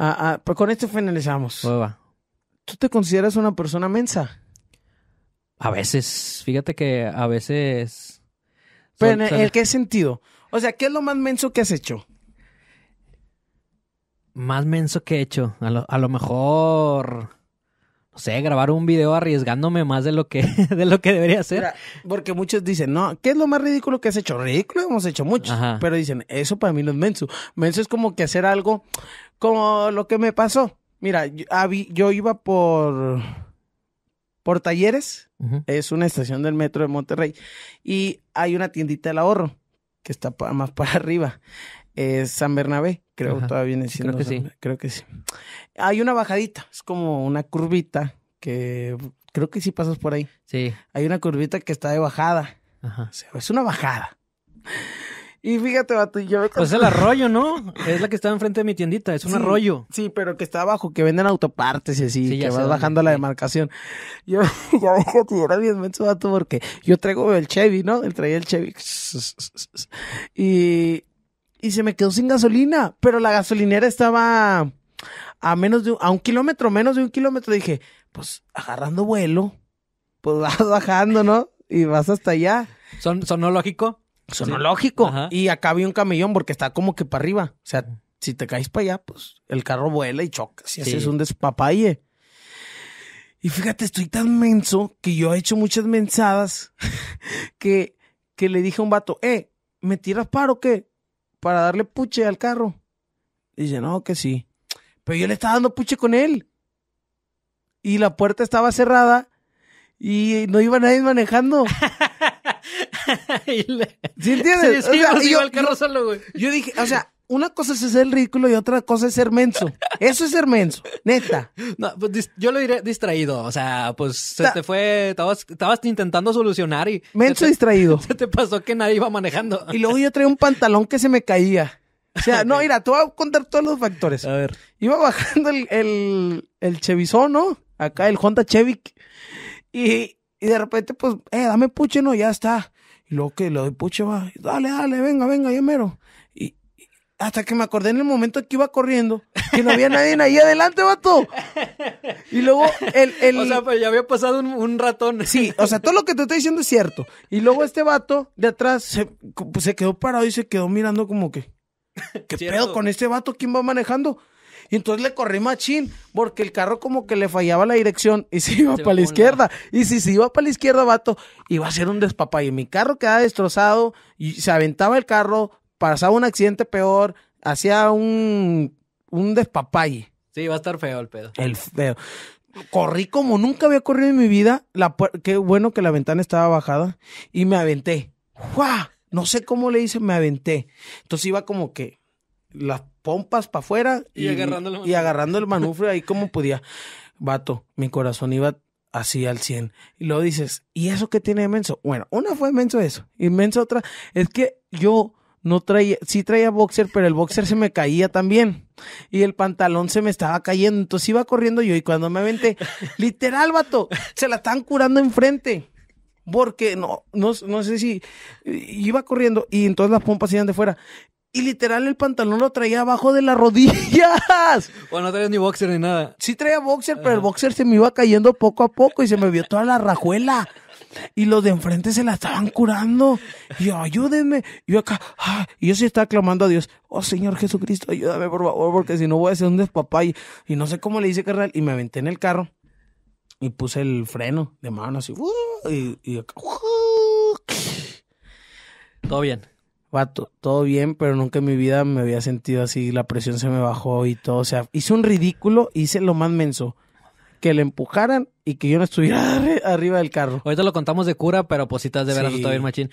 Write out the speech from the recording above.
Ah, ah, pues con esto finalizamos. ¿Tú te consideras una persona mensa? A veces. Fíjate que a veces. Pero en, qué sentido? O sea, ¿qué es lo más menso que has hecho? Más menso que he hecho. a lo mejor. No sé, grabar un video arriesgándome más de lo que, de lo que debería hacer. porque muchos dicen, no, ¿qué es lo más ridículo que has hecho? Ridículo hemos hecho mucho, Pero dicen, eso para mí no es mensu, Menso es como que hacer algo como lo que me pasó. Mira, yo, ah, iba por, por Talleres, es una estación del metro de Monterrey, y hay una tiendita del ahorro que está más para arriba. Es San Bernabé, creo, que todavía viene siendo. Creo que, sí. creo que sí. Hay una bajadita, es como una curvita que creo que sí pasas por ahí. Sí. Hay una curvita que está de bajada. Ajá. es una bajada. Y fíjate, vato, yo... Pues es el arroyo, ¿no? Es la que está enfrente de mi tiendita, es un arroyo. Sí, pero que está abajo, que venden autopartes y así, que vas bajando la demarcación. Yo, ya era bien menso, vato, porque yo traigo el Chevy, ¿no? el traía el Chevy. Y, y se me quedó sin gasolina, pero la gasolinera estaba a menos de un, a un kilómetro, menos de un kilómetro. Dije, pues agarrando vuelo, pues vas bajando, ¿no? Y vas hasta allá. ¿Son, ¿Sonó lógico? Sonológico Y acá había un camellón porque está como que para arriba. O sea, si te caes para allá, pues el carro vuela y choca. Si haces un despapalle. Y fíjate, estoy tan menso que yo he hecho muchas mensadas que, que le dije a un vato, eh, ¿me tiras paro o qué? Para darle puche al carro. dice, no, que sí. Pero yo le estaba dando puche con él. Y la puerta estaba cerrada y no iba nadie manejando. ¿Sí entiendes? yo, dije, o sea, una cosa es ser ridículo y otra cosa es ser menso. Eso es ser menso, neta. Pues, yo lo diré distraído. O sea, pues se te fue, estabas, intentando solucionar y. Menso distraído. Se te pasó que nadie iba manejando. Y luego yo traía un pantalón que se me caía. O sea, no, mira, tú vas a contar todos los factores. A ver. Iba bajando el, el, Chevizón, ¿no? Acá el Honda Chevy. Y, y de repente, pues, eh, dame puche, no, ya está. Y luego que lo de puche, va, dale, dale, venga, venga, yo mero. Y, hasta que me acordé en el momento que iba corriendo, que no había nadie ahí adelante, vato. Y luego el... O sea, pues, ya había pasado un, ratón. Sí, o sea, todo lo que te estoy diciendo es cierto. Y luego este vato de atrás se, pues, se quedó parado y se quedó mirando como que... ¿Qué pedo con este vato? ¿Quién va manejando? Y entonces le corrí machín, porque el carro como que le fallaba la dirección y se iba para la izquierda. Y si se iba para la izquierda, vato, iba a ser un despapalle. Mi carro quedaba destrozado y se aventaba el carro, pasaba un accidente peor, hacía un, un despapay. Sí, iba a estar feo el pedo. El feo. Corrí como nunca había corrido en mi vida. Qué bueno que la ventana estaba bajada. Y me aventé. No sé cómo le hice, me aventé. Entonces iba como que las pompas para afuera y, agarrando el y agarrando el manufre ahí como podía. Vato, mi corazón iba así al 100. Y luego dices, ¿y eso qué tiene de menso? Bueno, una fue menso eso. inmenso menso otra, es que yo no traía, sí traía boxer, pero el boxer se me caía también. Y el pantalón se me estaba cayendo. Entonces iba corriendo yo y cuando me aventé, literal, vato, se la están curando enfrente. Porque no, no, no sé si iba corriendo y entonces las pompas iban de fuera. Y literal el pantalón lo traía abajo de las rodillas. Bueno, no traía ni boxer ni nada. Sí traía boxer, pero el boxer se me iba cayendo poco a poco y se me vio toda la rajuela. Y los de enfrente se la estaban curando. Y yo, ayúdenme. Y yo acá, ah", y yo sí estaba clamando a Dios. Oh, Señor Jesucristo, ayúdame por favor, porque si no voy a ser un despapay. Y no sé cómo le hice, carnal. Y me aventé en el carro. Y puse el freno de mano así. Uh, y, acá, uh. Todo bien vato, todo bien, pero nunca en mi vida me había sentido así, la presión se me bajó y todo, o sea, hice un ridículo, hice lo más menso, que le empujaran y que yo no estuviera arriba del carro. Ahorita lo contamos de cura, pero Positas pues de ver a todavía machín.